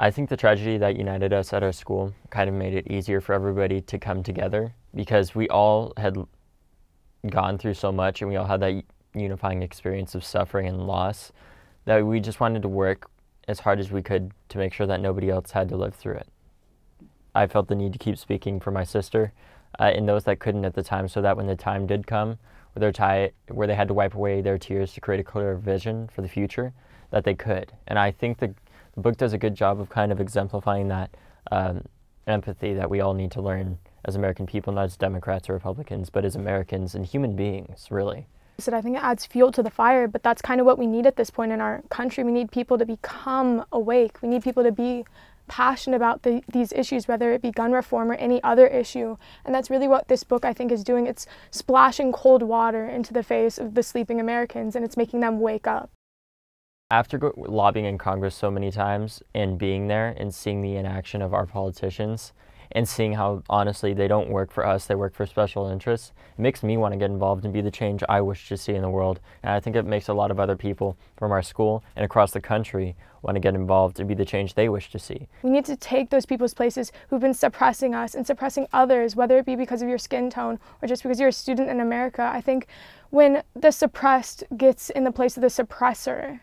I think the tragedy that united us at our school kind of made it easier for everybody to come together because we all had gone through so much and we all had that unifying experience of suffering and loss that we just wanted to work as hard as we could to make sure that nobody else had to live through it. I felt the need to keep speaking for my sister uh, and those that couldn't at the time so that when the time did come where, their tie, where they had to wipe away their tears to create a clearer vision for the future, that they could. And I think the the book does a good job of kind of exemplifying that um, empathy that we all need to learn as American people, not as Democrats or Republicans, but as Americans and human beings, really. I think it adds fuel to the fire, but that's kind of what we need at this point in our country. We need people to become awake. We need people to be passionate about the, these issues, whether it be gun reform or any other issue. And that's really what this book, I think, is doing. It's splashing cold water into the face of the sleeping Americans and it's making them wake up. After lobbying in Congress so many times and being there and seeing the inaction of our politicians and seeing how honestly they don't work for us, they work for special interests, it makes me want to get involved and be the change I wish to see in the world. And I think it makes a lot of other people from our school and across the country want to get involved and be the change they wish to see. We need to take those people's places who've been suppressing us and suppressing others, whether it be because of your skin tone or just because you're a student in America. I think when the suppressed gets in the place of the suppressor,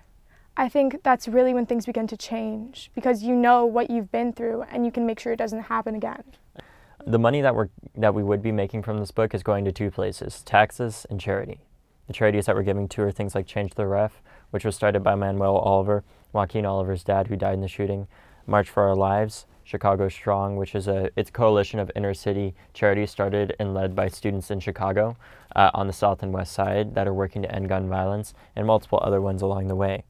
I think that's really when things begin to change because you know what you've been through and you can make sure it doesn't happen again. The money that we're that we would be making from this book is going to two places, taxes and charity. The charities that we're giving to are things like Change the Ref, which was started by Manuel Oliver, Joaquin Oliver's dad who died in the shooting, March for Our Lives, Chicago Strong, which is a it's a coalition of inner city charities started and led by students in Chicago uh, on the south and west side that are working to end gun violence and multiple other ones along the way.